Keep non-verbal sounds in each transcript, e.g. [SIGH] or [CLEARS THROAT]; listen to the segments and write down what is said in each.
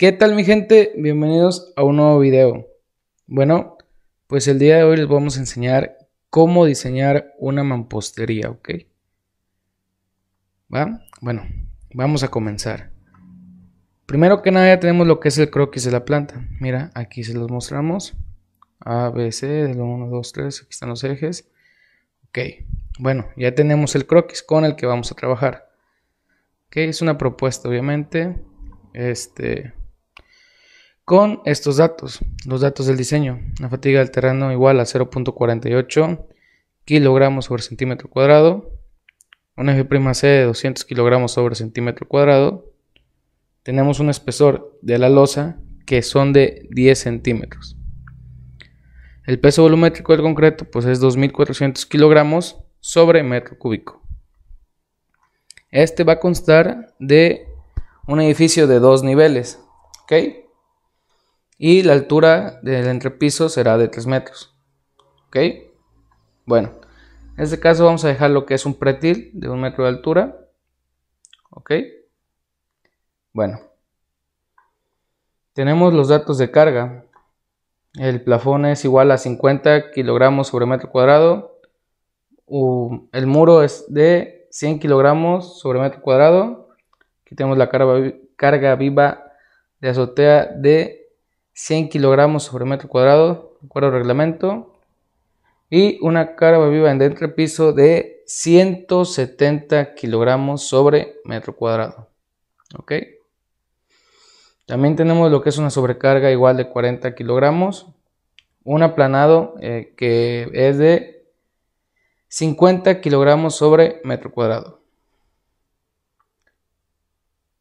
¿Qué tal mi gente? Bienvenidos a un nuevo video. Bueno, pues el día de hoy les vamos a enseñar cómo diseñar una mampostería, ¿ok? Bueno, vamos a comenzar. Primero que nada ya tenemos lo que es el croquis de la planta. Mira, aquí se los mostramos. A, B, C, 1, 2, 3, aquí están los ejes. Ok, bueno, ya tenemos el croquis con el que vamos a trabajar. que es una propuesta obviamente. Este, con estos datos, los datos del diseño. La fatiga del terreno igual a 0.48 kilogramos sobre centímetro cuadrado. Una C de 200 kilogramos sobre centímetro cuadrado. Tenemos un espesor de la losa que son de 10 centímetros. El peso volumétrico del concreto pues es 2.400 kilogramos sobre metro cúbico. Este va a constar de un edificio de dos niveles. ¿ok? y la altura del entrepiso será de 3 metros. ¿Ok? Bueno, en este caso vamos a dejar lo que es un pretil de 1 metro de altura. ¿Ok? Bueno. Tenemos los datos de carga. El plafón es igual a 50 kilogramos sobre metro cuadrado. El muro es de 100 kilogramos sobre metro cuadrado. Aquí tenemos la carga viva de azotea de 100 kilogramos sobre metro cuadrado, de acuerdo al reglamento, y una carga viva en entrepiso de 170 kilogramos sobre metro cuadrado. ¿Ok? También tenemos lo que es una sobrecarga igual de 40 kilogramos, un aplanado eh, que es de 50 kilogramos sobre metro cuadrado.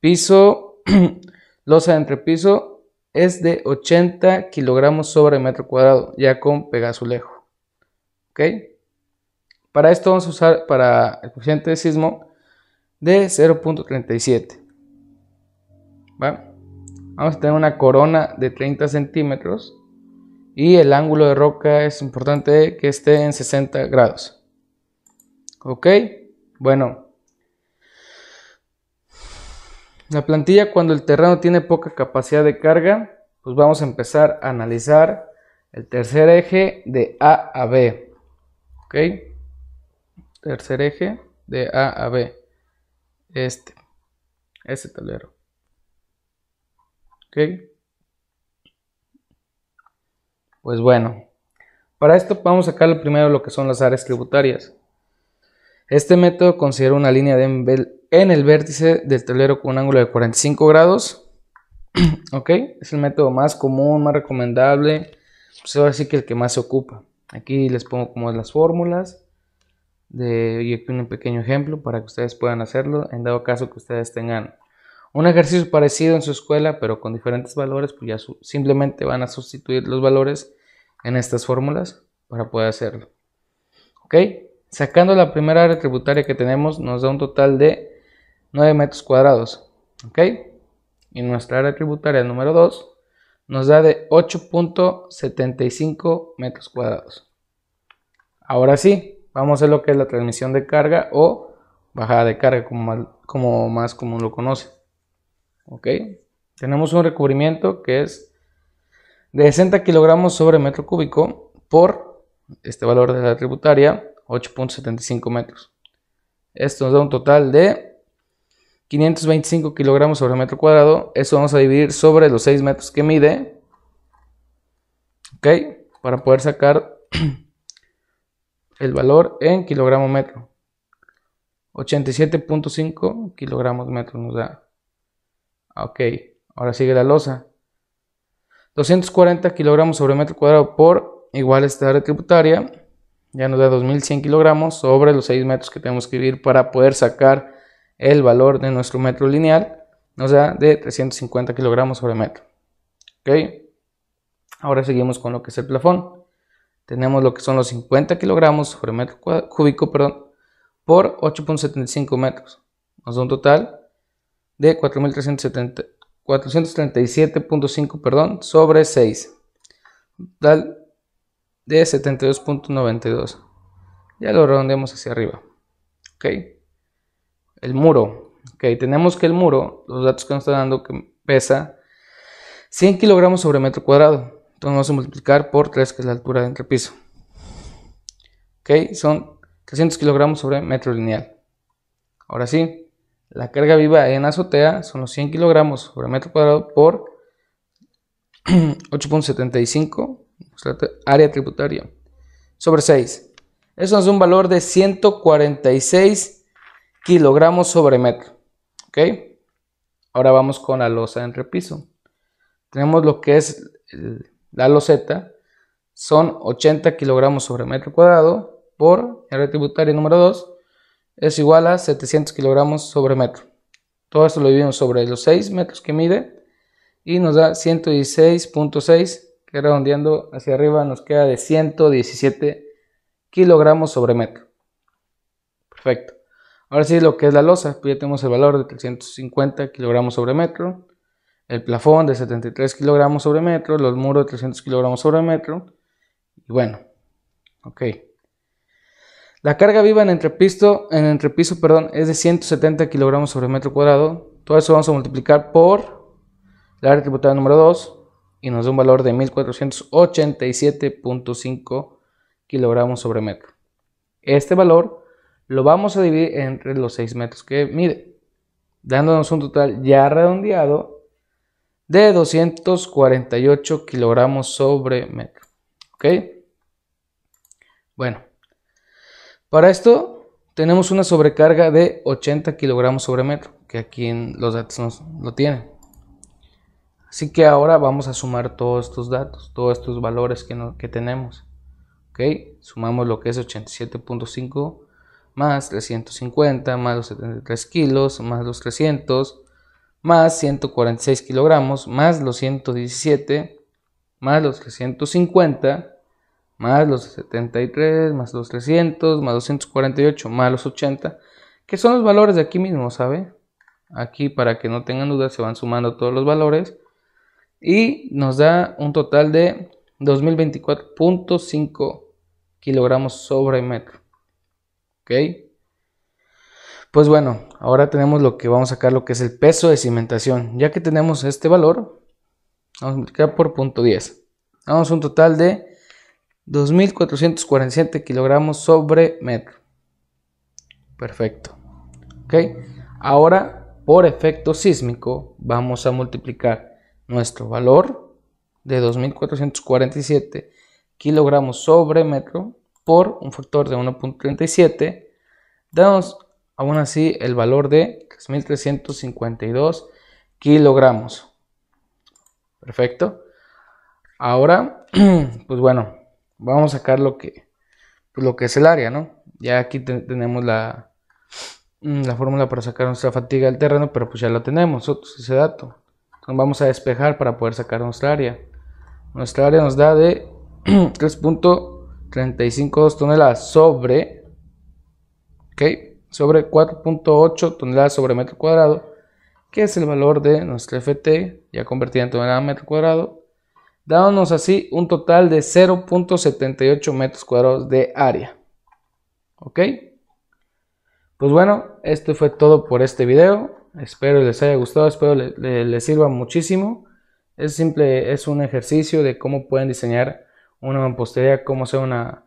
Piso, [CLEARS THROAT] losa de entrepiso es de 80 kilogramos sobre metro cuadrado, ya con pegazulejo. ¿Ok? Para esto vamos a usar para el coeficiente de sismo de 0.37. ¿Va? Vamos a tener una corona de 30 centímetros y el ángulo de roca es importante que esté en 60 grados. ¿Ok? Bueno, la plantilla cuando el terreno tiene poca capacidad de carga, pues vamos a empezar a analizar el tercer eje de A a B. ¿Ok? Tercer eje de A a B. Este. Este tablero. ¿Ok? Pues bueno, para esto vamos a sacar primero lo que son las áreas tributarias. Este método considera una línea de en el vértice del tablero con un ángulo de 45 grados. [CLEARS THROAT] ok, es el método más común, más recomendable. Pues ahora sí que el que más se ocupa. Aquí les pongo como las fórmulas. De, y aquí un pequeño ejemplo para que ustedes puedan hacerlo. En dado caso que ustedes tengan un ejercicio parecido en su escuela, pero con diferentes valores, pues ya simplemente van a sustituir los valores en estas fórmulas para poder hacerlo. ¿Ok? Sacando la primera área tributaria que tenemos, nos da un total de 9 metros cuadrados. ¿Ok? Y nuestra área tributaria número 2 nos da de 8.75 metros cuadrados. Ahora sí, vamos a ver lo que es la transmisión de carga o bajada de carga, como más, común lo conoce. ¿Ok? Tenemos un recubrimiento que es de 60 kilogramos sobre metro cúbico por este valor de la tributaria 8.75 metros. Esto nos da un total de 525 kilogramos sobre metro cuadrado. Eso vamos a dividir sobre los 6 metros que mide. ¿Ok? Para poder sacar [CLEARS THROAT] el valor en kilogramo metro. 87.5 kilogramos metro nos da. Ok, ahora sigue la losa. 240 kilogramos sobre metro cuadrado por igual esta área tributaria ya nos da 2100 kilogramos sobre los 6 metros que tenemos que vivir para poder sacar el valor de nuestro metro lineal, nos sea, de 350 kilogramos sobre metro. ¿Ok? Ahora seguimos con lo que es el plafón. Tenemos lo que son los 50 kilogramos sobre metro cúbico perdón, por 8.75 metros. Nos da un total de perdón, sobre 6. Total de 72.92. Ya lo redondeamos hacia arriba. ¿Ok? El muro. Ok, tenemos que el muro, los datos que nos está dando, que pesa 100 kilogramos sobre metro cuadrado. Entonces vamos a multiplicar por 3, que es la altura de entrepiso. Ok, son 300 kilogramos sobre metro lineal. Ahora sí, la carga viva en azotea son los 100 kilogramos sobre metro cuadrado por 8.75 [CLEARS THROAT] área tributaria, sobre 6. Eso es un valor de 146 kilogramos sobre metro. ¿Ok? Ahora vamos con la losa en repiso. Tenemos lo que es la loseta. Son 80 kilogramos sobre metro cuadrado por área tributaria número 2 es igual a 700 kilogramos sobre metro. Todo esto lo dividimos sobre los 6 metros que mide y nos da 116.6 que redondeando hacia arriba nos queda de 117 kilogramos sobre metro. Perfecto. Ahora sí, lo que es la losa, pues ya tenemos el valor de 350 kilogramos sobre metro, el plafón de 73 kilogramos sobre metro, los muros de 300 kilogramos sobre metro, y bueno, ok. La carga viva en entrepiso, en entrepiso perdón, es de 170 kilogramos sobre metro cuadrado. Todo eso vamos a multiplicar por la área tributaria número 2, y nos da un valor de 1487.5 kilogramos sobre metro. Este valor lo vamos a dividir entre los 6 metros que mide, dándonos un total ya redondeado de 248 kilogramos sobre metro. ¿Ok? Bueno, para esto tenemos una sobrecarga de 80 kilogramos sobre metro, que aquí en los datos nos lo tienen. Así que ahora vamos a sumar todos estos datos, todos estos valores que, tenemos. ¿Ok? Sumamos lo que es 87.5 más 350 más los 73 kilos más los 300 más 146 kilogramos más los 117 más los 350 más los 73 más los 300 más 248 más los 80 que son los valores de aquí mismo, ¿sabe? Aquí para que no tengan dudas se van sumando todos los valores y nos da un total de 2024.5 kilogramos sobre metro. ¿Ok? Pues bueno, ahora tenemos lo que vamos a sacar, lo que es el peso de cimentación. Ya que tenemos este valor, vamos a multiplicar por punto 10. Damos un total de 2.447 kilogramos sobre metro. Perfecto. ¿Ok? Ahora, por efecto sísmico, vamos a multiplicar nuestro valor de 2.447 kilogramos sobre metro por un factor de 1.37, damos aún así el valor de 3.352 kilogramos. Perfecto. Ahora, [CLEARS THROAT] pues bueno, vamos a sacar lo que, pues lo que es el área, ¿no? Ya aquí tenemos la, mm, la fórmula para sacar nuestra fatiga del terreno, pero pues ya lo tenemos, ese dato vamos a despejar para poder sacar nuestra área. Nuestra área nos da de 3.352 [CLEARS THROAT] toneladas sobre, ok, sobre 4.8 toneladas sobre metro cuadrado, que es el valor de nuestra FT, ya convertida en tonelada metro cuadrado, dándonos así un total de 0.78 metros cuadrados de área. ¿Ok? Pues bueno, esto fue todo por este video. Espero les haya gustado, espero les, sirva muchísimo. Es simple, es un ejercicio de cómo pueden diseñar una mampostería, cómo hacer una,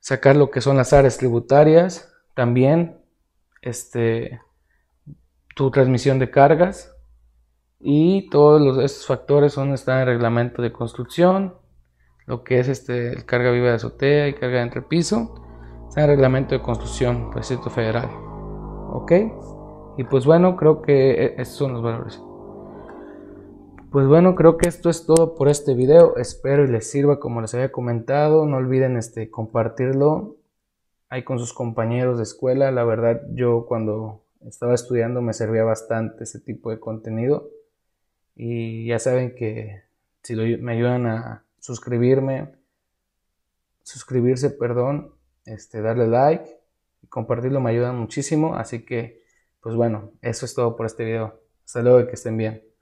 sacar lo que son las áreas tributarias, también este, tu transmisión de cargas y todos los, estos factores son, están en el reglamento de construcción, lo que es este, carga viva de azotea y carga de entrepiso, está en el reglamento de construcción, Federal. ¿Ok? Y pues bueno, creo que eh, estos son los valores. Pues bueno, creo que esto es todo por este video. Espero y les sirva como les había comentado. No olviden este, compartirlo ahí con sus compañeros de escuela. La verdad, yo cuando estaba estudiando me servía bastante ese tipo de contenido. Y ya saben que si me ayudan a suscribirme, suscribirse, perdón, este, darle like y compartirlo me ayuda muchísimo. Así que pues bueno, eso es todo por este video. Hasta luego y que estén bien.